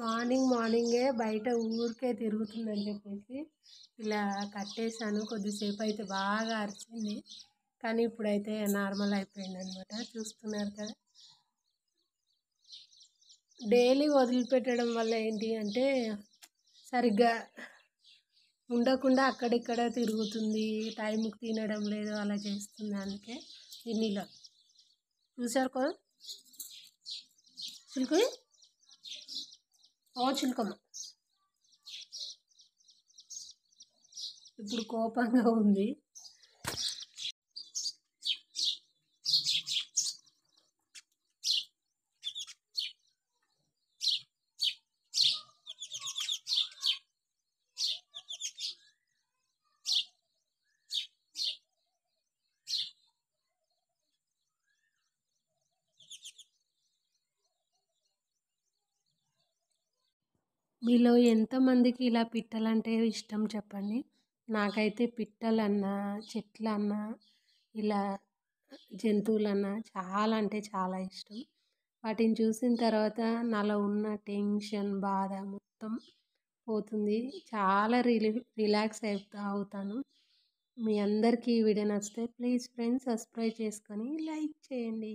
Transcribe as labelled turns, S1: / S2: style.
S1: morning మార్నింగే బయట ఊరికే తిరుగుతుందని చెప్పేసి ఇలా కట్టేశాను కొద్దిసేపు అయితే బాగా అరిచింది కానీ ఇప్పుడైతే నార్మల్ అయిపోయింది అనమాట చూస్తున్నారు కదా డైలీ వదిలిపెట్టడం వల్ల ఏంటి అంటే సరిగ్గా ఉండకుండా అక్కడిక్కడ తిరుగుతుంది టైంకి తినడం లేదు అలా చేస్తుంది అందుకే దీనిలో చూసారు
S2: కదా చిలుకుని
S3: ఓ చిలుకమ్మ ఇప్పుడు కోపంగా ఉంది
S1: మీలో ఎంతమందికి ఇలా పిట్టలంటే ఇష్టం చెప్పండి నాకైతే పిట్టలన్నా చెట్లన్నా ఇలా జంతువులన్నా చాలా అంటే చాలా ఇష్టం వాటిని చూసిన తర్వాత నాలో ఉన్న టెన్షన్ బాధ మొత్తం పోతుంది చాలా రిలీ రిలాక్స్ అవుతా అవుతాను మీ అందరికీ ఈ వీడియో నచ్చితే ప్లీజ్ ఫ్రెండ్స్ సబ్స్క్రైబ్ చేసుకొని లైక్ చేయండి